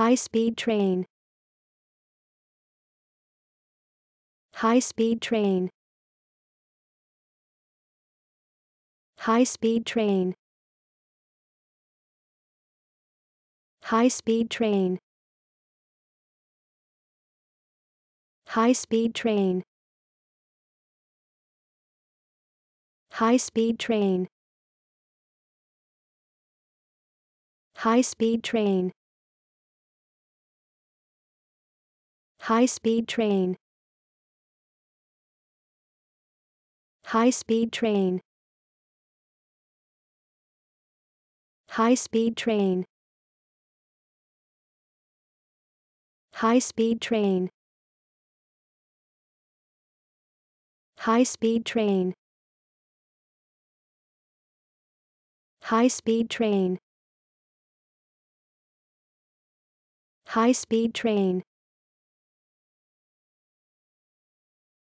High-speed train. High-speed train. High-speed train. High-speed train. High-speed train. High-speed train. High-speed train. High-speed train. High-speed train. High-speed train. High-speed train. High-speed train. High-speed train. High-speed train.